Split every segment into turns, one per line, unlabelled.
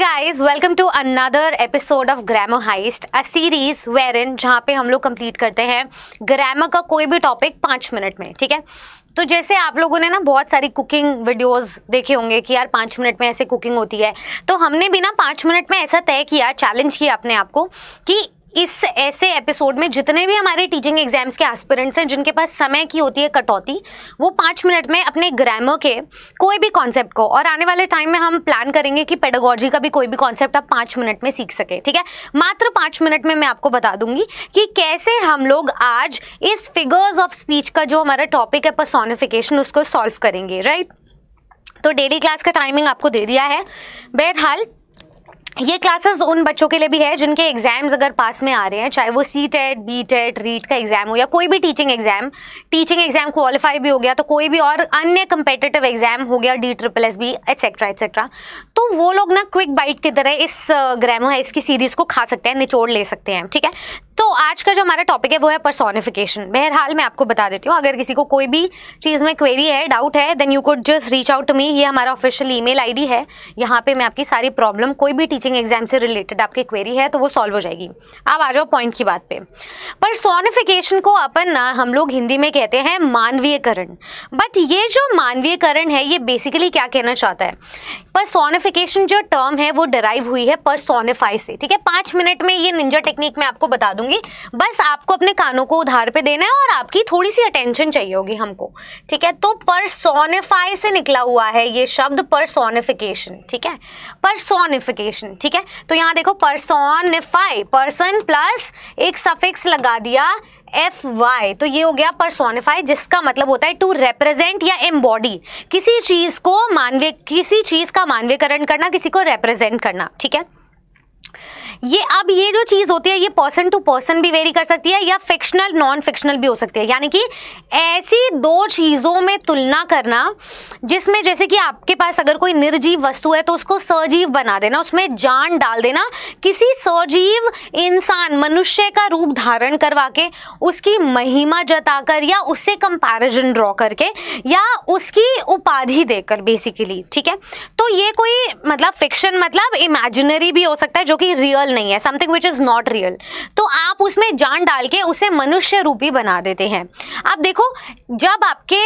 welcome to another episode of of heist a series wherein जहाँ पे हम लोग कंप्लीट करते हैं ग्रामर का कोई भी टॉपिक पाँच मिनट में ठीक है तो जैसे आप लोगों ने ना बहुत सारी कुकिंग वीडियोस देखे होंगे कि यार पाँच मिनट में ऐसे कुकिंग होती है तो हमने भी ना पाँच मिनट में ऐसा तय किया चैलेंज किया अपने आप को कि इस ऐसे एपिसोड में जितने भी हमारे टीचिंग एग्जाम्स के एस्पिरेंट्स हैं जिनके पास समय की होती है कटौती वो पाँच मिनट में अपने ग्रामर के कोई भी कॉन्सेप्ट को और आने वाले टाइम में हम प्लान करेंगे कि पेडागोजी का भी कोई भी कॉन्सेप्ट आप पाँच मिनट में सीख सके ठीक है मात्र पाँच मिनट में मैं आपको बता दूंगी कि कैसे हम लोग आज इस फिगर्स ऑफ स्पीच का जो हमारा टॉपिक है पर्सोनिफिकेशन उसको सॉल्व करेंगे राइट तो डेली क्लास का टाइमिंग आपको दे दिया है बहरहाल ये क्लासेस उन बच्चों के लिए भी है जिनके एग्जाम्स अगर पास में आ रहे हैं चाहे वो CTET BTET REET का एग्जाम हो या कोई भी teaching exam teaching exam qualify भी हो गया तो कोई भी और अन्य कंपेटेटिव एग्जाम हो गया D triple S B etcetera etcetera तो वो लोग ना क्विक बाइट की तरह इस ग्रामो है इसकी सीरीज को खा सकते हैं निचोड़ ले सकते हैं ठीक है तो आज का जो हमारा टॉपिक है वो है पर्सोनिफिकेशन बहरहाल मैं आपको बता देती हूँ अगर किसी को कोई भी चीज़ में क्वेरी है डाउट है then you could just reach out me ये हमारा ऑफिशियल ईमेल आईडी है यहाँ पे मैं आपकी सारी प्रॉब्लम कोई भी टीचिंग एग्जाम से रिलेटेड आपकी क्वेरी है तो वो सॉल्व हो जाएगी अब आ जाओ पॉइंट की बात पर पर्सोनिफिकेशन को अपन ना हम लोग हिंदी में कहते हैं मानवीयकरण बट ये जो मानवीयकरण है ये बेसिकली क्या कहना चाहता है पर्सोनिफिकेशन जो टर्म है वो डराइव हुई है पर्सोनिफाई से ठीक है पाँच मिनट में ये निंजा टेक्निक मैं आपको बता दूंगी दूंगी बस आपको अपने कानों को उधार पे देना है और आपकी थोड़ी सी अटेंशन चाहिए होगी हमको ठीक है तो परसोनिफाई से निकला हुआ है ये शब्द परसोनिफिकेशन ठीक है परसोनिफिकेशन ठीक है तो यहाँ देखो परसोनिफाई पर्सन प्लस एक सफिक्स लगा दिया एफ वाई तो ये हो गया परसोनिफाई जिसका मतलब होता है टू रिप्रेजेंट या एम्बॉडी किसी चीज़ को मानवीय किसी चीज़ का मानवीयकरण करना किसी को रिप्रेजेंट करना ठीक है ये अब ये जो चीज़ होती है ये पर्सन टू पर्सन भी वेरी कर सकती है या फिक्शनल नॉन फिक्शनल भी हो सकती है यानी कि ऐसी दो चीज़ों में तुलना करना जिसमें जैसे कि आपके पास अगर कोई निर्जीव वस्तु है तो उसको सजीव बना देना उसमें जान डाल देना किसी सजीव इंसान मनुष्य का रूप धारण करवा के उसकी महिमा जताकर या उससे कंपेरिजन ड्रॉ करके या उसकी उपाधि देकर बेसिकली ठीक है तो ये कोई मतलब फिक्शन मतलब इमेजिनरी भी हो सकता है जो कि रियल रियल नहीं है something which is not real तो आप उसमें जान डाल के उसे मनुष्य रूपी बना देते हैं आप देखो जब आपके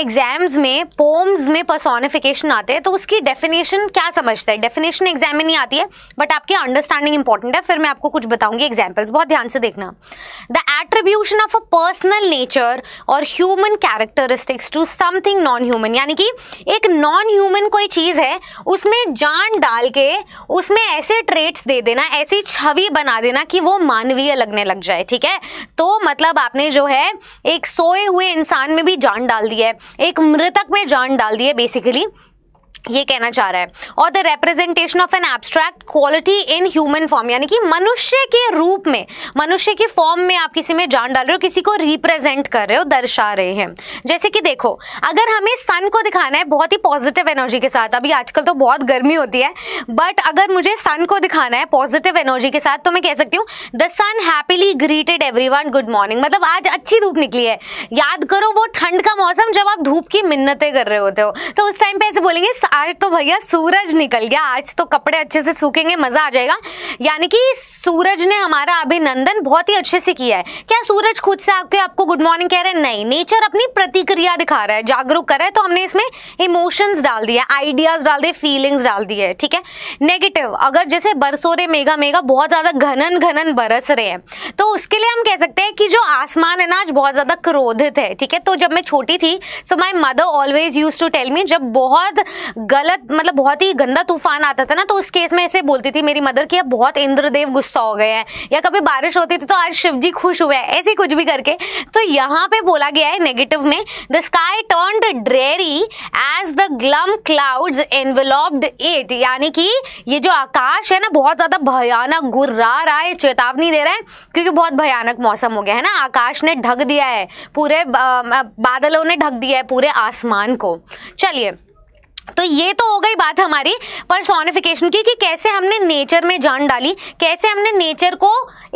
एग्जाम्स uh, में पोम्स में पर्सोनिफिकेशन आते हैं तो उसकी डेफिनेशन क्या समझते हैं डेफिनेशन एग्जाम में नहीं आती है बट आपकी अंडरस्टैंडिंग इंपॉर्टेंट है फिर मैं आपको कुछ बताऊंगी एग्जाम्पल्स बहुत ध्यान से देखना the attribution of a personal nature और human characteristics to something non human यानी कि एक नॉन ह्यूमन कोई चीज़ है उसमें जान डाल के उसमें ऐसे ट्रेट्स दे देना ऐसी छवि बना देना कि वो मानवीय लगने लग जाए ठीक है तो मतलब आपने जो है एक सोए हुए इंसान में भी जान डाल दी है एक मृतक में जान डाल दी है बेसिकली ये कहना चाह रहा है और the representation of an abstract quality in human form यानी कि मनुष्य के रूप में मनुष्य के फॉर्म में आप किसी में जान डाल रहे हो किसी को रिप्रेजेंट कर रहे हो दर्शा रहे हैं जैसे कि देखो अगर हमें सन को दिखाना है बहुत ही पॉजिटिव एनर्जी के साथ अभी आजकल तो बहुत गर्मी होती है बट अगर मुझे सन को दिखाना है पॉजिटिव एनर्जी के साथ तो मैं कह सकती हूँ the sun happily greeted every good morning मतलब आज अच्छी धूप निकली है याद करो वो ठंड का मौसम जब आप धूप की मिन्नतें कर रहे होते हो तो उस टाइम पे ऐसे बोलेंगे आज तो भैया सूरज निकल गया आज तो कपड़े अच्छे से सूखेंगे मजा आ जाएगा यानी कि सूरज ने हमारा अभिनंदन बहुत ही अच्छे से किया है क्या सूरज खुद से आपके आपको गुड मॉर्निंग कह रहे हैं नहीं नेचर अपनी प्रतिक्रिया दिखा रहा है जागरूक कर रहा है तो हमने इसमें इमोशंस डाल दिया आइडियाज डाल दिए फीलिंग्स डाल दिए है ठीक है नेगेटिव अगर जैसे बरसोरे मेगा मेगा बहुत ज्यादा घनन घनन बरस रहे हैं तो उसके लिए हम कह सकते हैं कि जो आसमान है ना आज बहुत ज्यादा क्रोधित है ठीक है तो जब मैं छोटी थी so my mother always use to tell me जब बहुत गलत मतलब बहुत ही गंदा तूफान आता था ना तो उस केस में ऐसे बोलती थी मेरी मदर कि अब बहुत इंद्रदेव गुस्सा हो गए हैं या कभी बारिश होती थी तो आज शिव जी खुश हुए हैं ऐसे कुछ भी करके तो यहाँ पे बोला गया है नेगेटिव में the sky turn dreary as the glum clouds enveloped it यानी कि ये जो आकाश है ना बहुत ज़्यादा भयानक गुर्रा रहा है चेतावनी दे रहा है क्योंकि बहुत भयानक मौसम हो गया है ना आकाश ने ढक दिया है पूरे बादलों ने ढक दिया है पूरे आसमान को चलिए तो ये तो हो गई बात हमारी परसोनिफिकेशन की कि कैसे हमने नेचर में जान डाली कैसे हमने नेचर को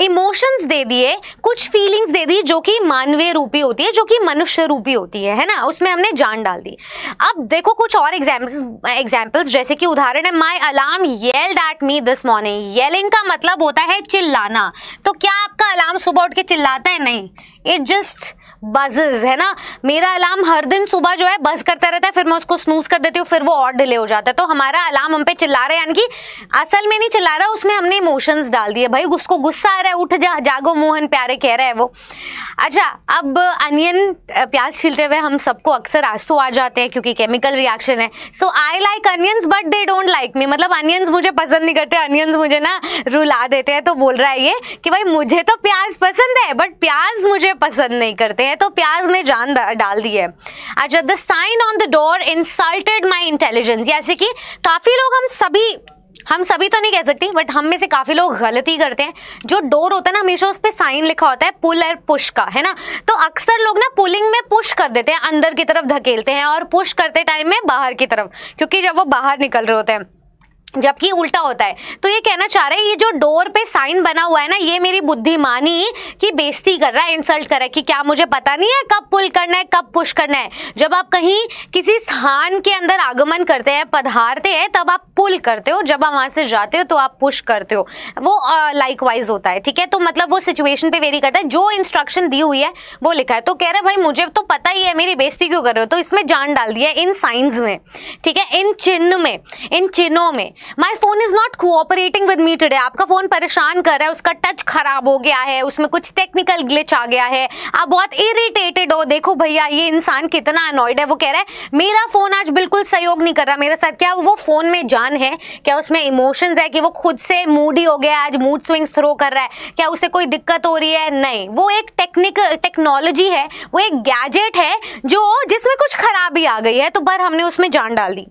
इमोशंस दे दिए कुछ फीलिंग्स दे दी जो कि मानवीय रूपी होती है जो कि मनुष्य रूपी होती है है ना उसमें हमने जान डाल दी अब देखो कुछ और एग्जाम्पल्स एग्जाम्पल्स जैसे कि उदाहरण है my alarm yelled at me this morning yelling का मतलब होता है चिल्लाना तो क्या आपका अलार्म सुबह उठ के चिल्लाता है नहीं इट जस्ट बजेज है ना मेरा अलार्म हर दिन सुबह जो है बज करता रहता है फिर मैं उसको स्नूज कर देती हूँ फिर वो और डिले हो जाता है तो हमारा अलार्म हम पे चिल्ला रहा है यानी कि असल में नहीं चिल्ला रहा उसमें हमने इमोशंस डाल दिए भाई उसको गुस्सा आ रहा है उठ जा जागो मोहन प्यारे कह रहा है वो अच्छा अब अनियन प्याज छीलते हुए हम सबको अक्सर आंसू आ जाते हैं क्योंकि केमिकल रिएक्शन है so I like onions but they don't like me मतलब अनियंस मुझे पसंद नहीं करते अनियंस मुझे ना रुला देते हैं तो बोल रहा है ये कि भाई मुझे तो प्याज पसंद है बट प्याज मुझे पसंद नहीं करते है तो प्याज में जान डाल दी है अच्छा the sign on the door insulted my intelligence जैसे कि काफ़ी लोग हम सभी हम सभी तो नहीं कह सकते बट हम में से काफ़ी लोग गलती करते हैं जो डोर होता है ना हमेशा उस पर साइन लिखा होता है पुल एर पुश का है ना तो अक्सर लोग ना पुलिंग में पुश कर देते हैं अंदर की तरफ धकेलते हैं और पुश करते टाइम में बाहर की तरफ क्योंकि जब वो बाहर निकल रहे होते हैं जबकि उल्टा होता है तो ये कहना चाह रहे हैं ये जो डोर पे साइन बना हुआ है ना ये मेरी बुद्धिमानी की बेइज्जती कर रहा है इंसल्ट कर रहा है कि क्या मुझे पता नहीं है कब पुल करना है कब पुश करना है जब आप कहीं किसी स्थान के अंदर आगमन करते हैं पधारते हैं तब आप पुल करते हो जब आप वहां से जाते हो तो आप पुश करते हो वो लाइक वाइज होता है ठीक है तो मतलब वो सिचुएशन पे वेरी करता है जो इंस्ट्रक्शन दी हुई है वो लिखा है तो कह रहे भाई मुझे तो पता ही है मेरी बेस्ती क्यों कर रहे हो तो इसमें जान डाल दिया इन साइंस में ठीक है इन चिन्ह में इन चिन्हों में my phone is not cooperating with me today आपका फोन परेशान कर रहा है उसका टच खराब हो गया है उसमें कुछ टेक्निकल ग्लिच आ गया है आप बहुत इरिटेटेड हो देखो भैया ये इंसान कितना अनॉयड है वो कह रहा है मेरा फोन आज बिल्कुल सहयोग नहीं कर रहा मेरे साथ क्या वो फोन में जान है क्या उसमें इमोशंस है कि वो खुद से मूडी हो गया आज मूड स्विंग्स थ्रो कर रहा है क्या उसे कोई दिक्कत हो रही है नहीं वो एक टेक्निक टेक्नोलॉजी है वो एक गैजेट है जो जिसमें कुछ खराबी आ गई है तो पर हमने उसमें जान डाल दी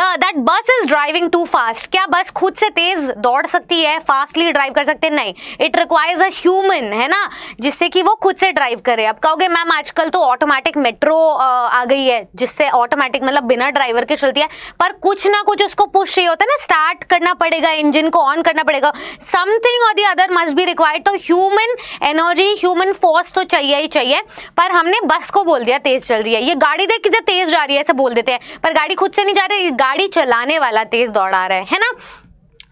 that bus is driving too fast fast क्या बस खुद से तेज दौड़ सकती है फास्टली ड्राइव कर सकते नहीं इट रिक्वायर्स अ ह्यूमन है ना जिससे कि वो खुद से ड्राइव करे अब कहोगे मैम आजकल तो ऑटोमेटिक मेट्रो आ गई है जिससे ऑटोमेटिक मतलब बिना ड्राइवर के चलती है पर कुछ ना कुछ उसको पुश चाहिए होता है ना स्टार्ट करना पड़ेगा इंजन को ऑन करना पड़ेगा समथिंग और the other must be required तो ह्यूमन एनर्जी ह्यूमन फोर्स तो चाहिए ही चाहिए पर हमने बस को बोल दिया तेज चल रही है ये गाड़ी देख कितने तेज जा रही है ऐसे बोल देते हैं पर गाड़ी खुद से नहीं जा रही गाड़ी चलाने वाला तेज दौड़ा रहा है है ना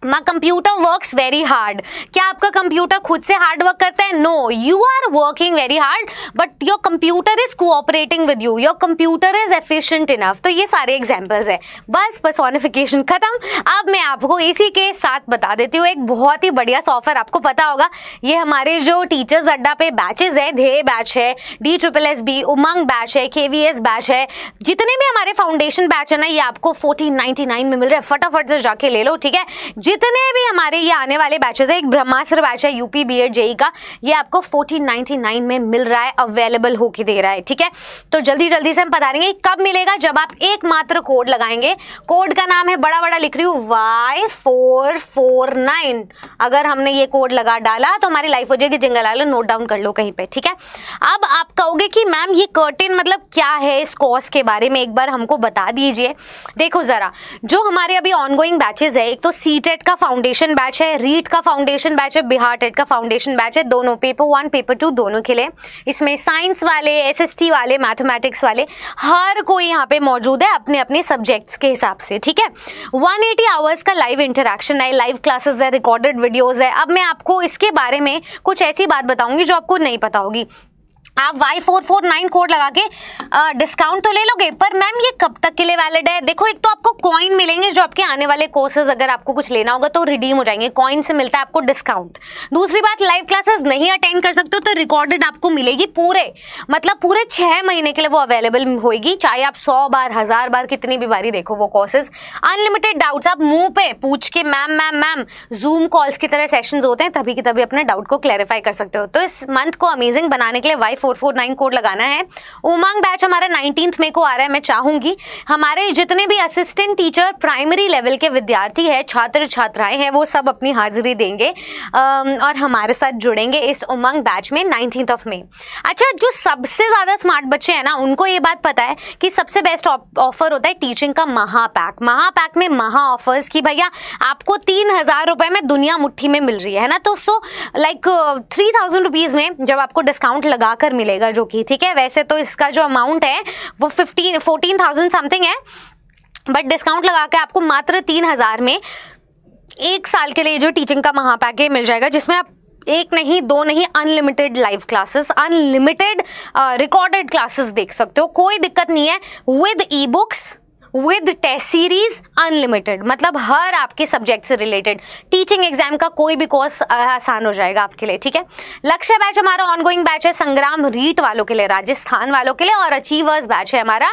my computer work very hard क्या आपका कंप्यूटर खुद से हार्ड वर्क करता है no you are working very hard but your computer is cooperating with you your computer is efficient enough तो ये सारे एग्जाम्पल्स है बस पर्सोनिफिकेशन खत्म अब मैं आपको इसी के साथ बता देती हूँ एक बहुत ही बढ़िया सॉफ्टवेयर आपको पता होगा ये हमारे जो टीचर्स अड्डा पे बैचेज है धे बैच है D triple S B Umang batch है के वी एस बैच है जितने भी हमारे फाउंडेशन बैच है ना ये आपको फोर्टीन नाइनटी नाइन में मिल रहा है फटाफट से जाके ले लो ठीक है जितने भी हमारे ये आने वाले बैचेस है एक ब्रह्मास्त्र बैच है यूपी बी एड जेई का ये आपको फोर्टीन नाइनटी नाइन में मिल रहा है अवेलेबल होके दे रहा है ठीक है तो जल्दी जल्दी से हम बता देंगे कब मिलेगा जब आप एकमात्र कोड लगाएंगे कोड का नाम है बड़ा बड़ा लिख रही हूँ वाई फोर फोर नाइन अगर हमने ये कोड लगा डाला तो हमारी लाइफ हो जाएगी आलो नोट डाउन कर लो कहीं पे ठीक है अब आप कहोगे कि मैम ये कर्टिन मतलब क्या है इस कोर्स के बारे में एक बार हमको बता दीजिए देखो ज़रा जो हमारे अभी ऑनगोइंग बैचेज है एक तो सीटेड टेट का फाउंडेशन बैच है रीट का फाउंडेशन बैच है बिहार टेट का फाउंडेशन बैच है दोनों पेपर वन पेपर टू दोनों के लिए इसमें साइंस वाले एसएसटी वाले मैथमेटिक्स वाले हर कोई यहाँ पे मौजूद है अपने अपने सब्जेक्ट्स के हिसाब से ठीक है 180 आवर्स का लाइव इंटरेक्शन है लाइव क्लासेस है रिकॉर्डेड वीडियोज़ है अब मैं आपको इसके बारे में कुछ ऐसी बात बताऊंगी जो आपको नहीं पता होगी आप Y four four nine code लगा के डिस्काउंट तो ले लोगे पर मैम ये कब तक के लिए वैलिड है देखो एक तो आपको कॉइन मिलेंगे जो आपके आने वाले कोर्सेज अगर आपको कुछ लेना होगा तो रिडीम हो जाएंगे कॉइन से मिलता है आपको डिस्काउंट दूसरी बात लाइव क्लासेस नहीं अटेंड कर सकते हो तो रिकॉर्डेड आपको मिलेगी पूरे मतलब पूरे छः महीने के लिए वो अवेलेबल होगी चाहे आप सौ बार हज़ार बार कितनी भी बारी देखो वो कोर्सेज अनलिमिटेड डाउट्स आप मुंह पे पूछ के ma'am ma'am ma'am Zoom calls की तरह सेशन होते हैं तभी की तभी अपने डाउट को क्लैरिफाई कर सकते हो तो इस मंथ को अमेजिंग बनाने के लिए वाई 4449 कोड लगाना है उमंग बैच हमारा नाइनटीन मे को आ रहा है मैं चाहूंगी हमारे जितने भी असिस्टेंट टीचर प्राइमरी लेवल के विद्यार्थी है छात्र छात्राएं हैं वो सब अपनी हाजिरी देंगे और हमारे साथ जुड़ेंगे इस उमंग बैच में नाइनटीन ऑफ मे अच्छा जो सबसे ज़्यादा स्मार्ट बच्चे हैं ना उनको ये बात पता है कि सबसे बेस्ट ऑफर होता है टीचिंग का महापैक महापैक में महा ऑफर्स की भैया आपको तीन हज़ार रुपए में दुनिया मुट्ठी में मिल रही है ना तो so like three thousand rupees में जब आपको डिस्काउंट लगाकर मिलेगा जो कि ठीक है वैसे तो इसका जो अमाउंट है वो फिफ्टीन फोर्टीन थाउजेंड समथिंग है बट डिस्काउंट लगा के आपको मात्र तीन हज़ार में एक साल के लिए जो टीचिंग का महापैकेज मिल जाएगा जिसमें आप एक नहीं दो नहीं unlimited live classes unlimited recorded classes देख सकते हो कोई दिक्कत नहीं है with e books with test series unlimited मतलब हर आपके सब्जेक्ट से रिलेटेड टीचिंग एग्जाम का कोई भी कोर्स आसान हो जाएगा आपके लिए ठीक है लक्ष्य बैच हमारा ऑनगोइंग बैच है संग्राम रीट वालों के लिए राजस्थान वालों के लिए और अचीवर्स बैच है हमारा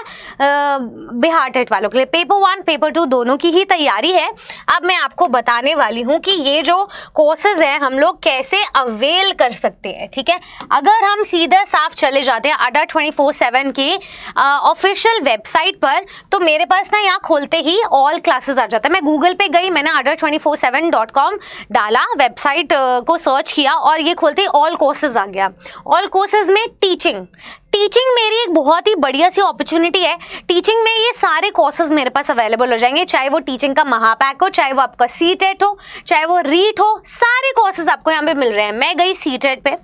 बिहार टेट वालों के लिए पेपर वन पेपर टू दोनों की ही तैयारी है अब मैं आपको बताने वाली हूँ कि ये जो कोर्सेज हैं हम लोग कैसे अवेल कर सकते हैं ठीक है अगर हम सीधा साफ चले जाते हैं अडा ट्वेंटी फोर सेवन की ऑफिशियल वेबसाइट पर तो मेरे मेरे पास ना यहाँ खोलते ही ऑल क्लासेस आ जाता है मैं गूगल पे गई मैंने आर्डर twenty four seven dot com डाला वेबसाइट को सर्च किया और ये खोलते ही ऑल कोर्सेज आ गया ऑल कोर्सेज में टीचिंग टीचिंग मेरी एक बहुत ही बढ़िया सी अपॉर्चुनिटी है टीचिंग में ये सारे कोर्सेज मेरे पास अवेलेबल हो जाएंगे चाहे वो टीचिंग का महापैक हो चाहे वो आपका सी टेट हो चाहे वो रीट हो सारे कोर्सेज आपको यहाँ पे मिल रहे हैं मैं गई सी टेट पे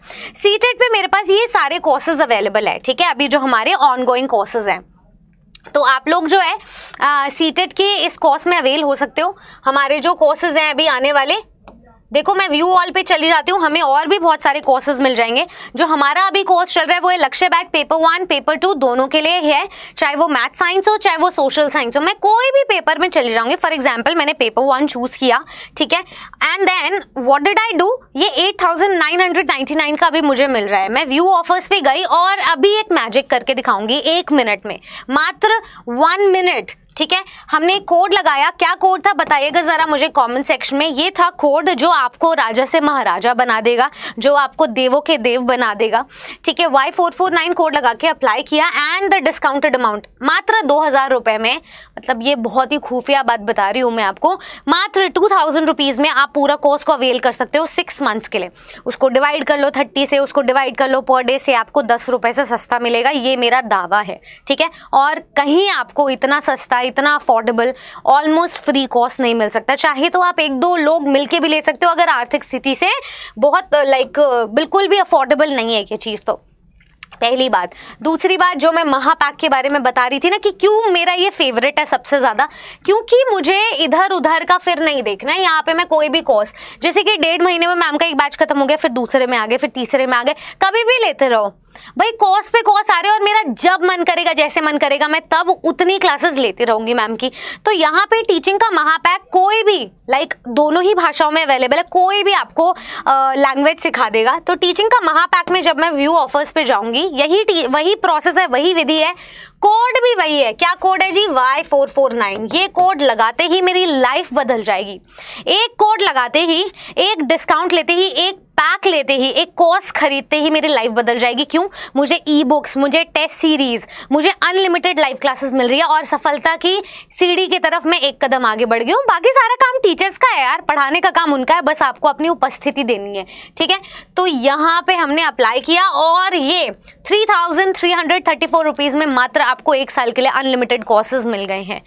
सी टेट पे मेरे पास ये सारे कोर्सेज अवेलेबल है ठीक है अभी जो हमारे ऑनगोइंग कोर्सेज हैं तो आप लोग जो है सीटेट के इस कोर्स में अवेल हो सकते हो हमारे जो कोर्सेज हैं अभी आने वाले देखो मैं व्यू ऑल पे चली जाती हूँ हमें और भी बहुत सारे कोर्सेज मिल जाएंगे जो हमारा अभी कोर्स चल रहा है वो है Lakshya batch paper one paper two दोनों के लिए है चाहे वो मैथ साइंस हो चाहे वो सोशल साइंस हो मैं कोई भी पेपर में चली जाऊंगी फॉर एग्जाम्पल मैंने पेपर वन चूज किया ठीक है and then what did I do ये eight thousand nine hundred ninety nine का अभी मुझे मिल रहा है मैं व्यू ऑफर्स पे गई और अभी एक मैजिक करके दिखाऊंगी एक मिनट में मात्र वन मिनट ठीक है हमने कोड लगाया क्या कोड था बताइएगा ज़रा मुझे कमेंट सेक्शन में ये था कोड जो आपको राजा से महाराजा बना देगा जो आपको देवों के देव बना देगा ठीक है Y four four nine code लगा के अप्लाई किया एंड द डिस्काउंटेड अमाउंट मात्र दो हज़ार रुपए में मतलब ये बहुत ही खुफिया बात बता रही हूँ मैं आपको मात्र टू थाउजेंड रुपीज़ में आप पूरा कोर्स को अवेल कर सकते हो सिक्स मंथ्स के लिए उसको डिवाइड कर लो थर्टी से उसको डिवाइड कर लो पर डे से आपको दस रुपए से सस्ता मिलेगा ये मेरा दावा है ठीक है और कहीं आपको इतना सस्ता सकता इतना अफोर्डेबल ऑलमोस्ट फ्री कॉस्ट नहीं मिल सकता चाहे तो आप एक दो लोग मिलके भी ले सकते हो अगर आर्थिक स्थिति से बहुत लाइक बिल्कुल भी अफोर्डेबल नहीं है ये चीज़ तो पहली बात दूसरी बात जो मैं महापैक के बारे में बता रही थी ना कि क्यों मेरा ये फेवरेट है सबसे ज़्यादा क्योंकि मुझे इधर उधर का फिर नहीं देखना है यहाँ पे मैं कोई भी कोर्स जैसे कि डेढ़ महीने में मैम का एक बैच खत्म हो गया फिर दूसरे में आ गए फिर तीसरे में आ गए कभी भी लेते रहो भाई कॉस पे कॉस आ रहे हो और मेरा जब मन करेगा जैसे मन करेगा मैं तब उतनी क्लासेस लेती रहूंगी मैम की तो यहाँ पे टीचिंग का महापैक कोई भी लाइक like, दोनों ही भाषाओं में अवेलेबल है कोई भी आपको लैंग्वेज uh, सिखा देगा तो टीचिंग का महापैक में जब मैं व्यू ऑफर्स पे जाऊंगी यही वही प्रोसेस है वही विधि है कोड भी वही है क्या कोड है जी वाई फोर फोर नाइन ये कोड लगाते ही मेरी लाइफ बदल जाएगी एक कोड लगाते ही एक डिस्काउंट लेते ही एक पैक लेते ही एक कोर्स खरीदते ही मेरी लाइफ बदल जाएगी क्यों मुझे ई बुक्स मुझे टेस्ट सीरीज मुझे अनलिमिटेड लाइव क्लासेस मिल रही है और सफलता की सीढ़ी की तरफ मैं एक कदम आगे बढ़ गई हूँ बाकी सारा काम टीचर्स का है यार पढ़ाने का काम उनका है बस आपको अपनी उपस्थिति देनी है ठीक है तो यहाँ पे हमने अप्लाई किया और ये three thousand three hundred thirty four rupees में मात्र आपको एक साल के लिए अनलिमिटेड कोर्सेज मिल गए हैं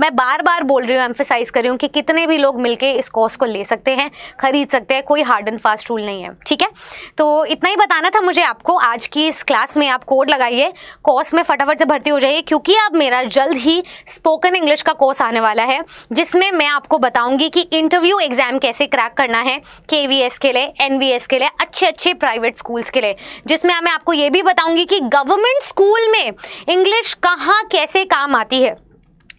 मैं बार बार बोल रही हूँ एम्फेसाइज कर रही हूँ कि कितने भी लोग मिलके इस कोर्स को ले सकते हैं खरीद सकते हैं कोई hard and fast rule rule नहीं है ठीक है तो इतना ही बताना था मुझे आपको आज की इस क्लास में आप कोड लगाइए कोर्स में फटाफट से भर्ती हो जाइए क्योंकि अब मेरा जल्द ही स्पोकन इंग्लिश का कोर्स आने वाला है जिसमें मैं आपको बताऊंगी कि इंटरव्यू एग्जाम कैसे क्रैक करना है के के लिए एन के लिए अच्छे अच्छे प्राइवेट स्कूल्स के लिए जिसमें मैं आपको ये भी बताऊंगी कि गवर्नमेंट स्कूल में इंग्लिश कहाँ कैसे काम आती है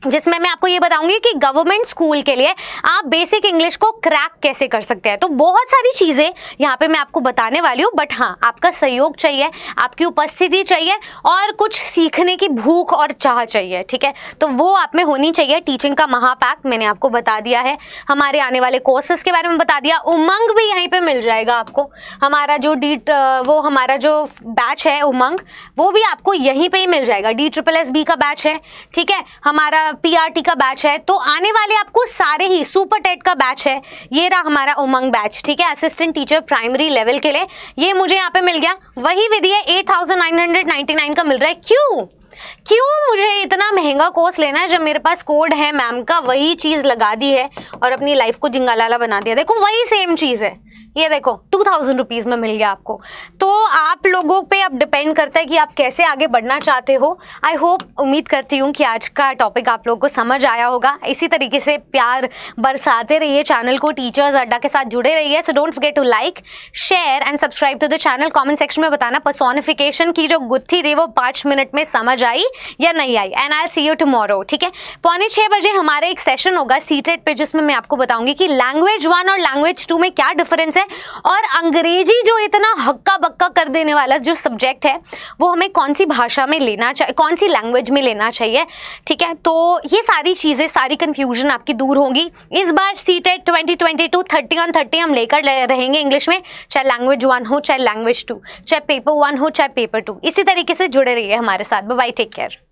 जिसमें मैं आपको ये बताऊंगी कि गवर्नमेंट स्कूल के लिए आप बेसिक इंग्लिश को क्रैक कैसे कर सकते हैं तो बहुत सारी चीज़ें यहाँ पे मैं आपको बताने वाली हूँ बट हाँ आपका सहयोग चाहिए आपकी उपस्थिति चाहिए और कुछ सीखने की भूख और चाह चाहिए ठीक है तो वो आप में होनी चाहिए टीचिंग का महापैक मैंने आपको बता दिया है हमारे आने वाले कोर्सेज के बारे में बता दिया उमंग भी यहीं पर मिल जाएगा आपको हमारा जो डी वो हमारा जो बैच है उमंग वो भी आपको यहीं पर ही मिल जाएगा डी ट्रिपल एस बी का बैच है ठीक है हमारा पीआरटी का बैच है तो आने वाले आपको सारे ही सुपर टेट का बैच है ये रहा हमारा उमंग बैच ठीक है असिस्टेंट टीचर प्राइमरी लेवल के लिए ये मुझे यहाँ पे मिल गया वही विधि है एट का मिल रहा है क्यों क्यों मुझे इतना महंगा कोर्स लेना है जब मेरे पास कोड है मैम का वही चीज़ लगा दी है और अपनी लाइफ को जिंगालाला बना दिया देखो वही सेम चीज़ है ये देखो टू थाउजेंड रुपीज़ में मिल गया आपको तो आप लोगों पे अब डिपेंड करता है कि आप कैसे आगे बढ़ना चाहते हो आई होप उम्मीद करती हूँ कि आज का टॉपिक आप लोगों को समझ आया होगा इसी तरीके से प्यार बरसाते रहिए चैनल को टीचर्स अड्डा के साथ जुड़े रहिए so don't forget to like share and subscribe to the channel comment section में बताना पर्सोनिफिकेशन की जो गुत्थी थी वो पाँच मिनट में समझ आई या नहीं आई and I see you tomorrow ठीक है पौने छः बजे हमारा एक सेशन होगा सीटेड पे जिसमें मैं आपको बताऊंगी कि लैंग्वेज वन और लैंग्वेज टू में क्या डिफरेंस इंपॉर्टेंस है और अंग्रेजी जो इतना हक्का बक्का कर देने वाला जो सब्जेक्ट है वो हमें कौन सी भाषा में लेना चाहिए कौन सी लैंग्वेज में लेना चाहिए ठीक है तो ये सारी चीज़ें सारी कन्फ्यूजन आपकी दूर होंगी इस बार C TET twenty twenty two thirty on thirty हम लेकर रहेंगे इंग्लिश में चाहे लैंग्वेज वन हो चाहे लैंग्वेज टू चाहे पेपर वन हो चाहे पेपर टू इसी तरीके से जुड़े रहिए हमारे साथ बाई टेक केयर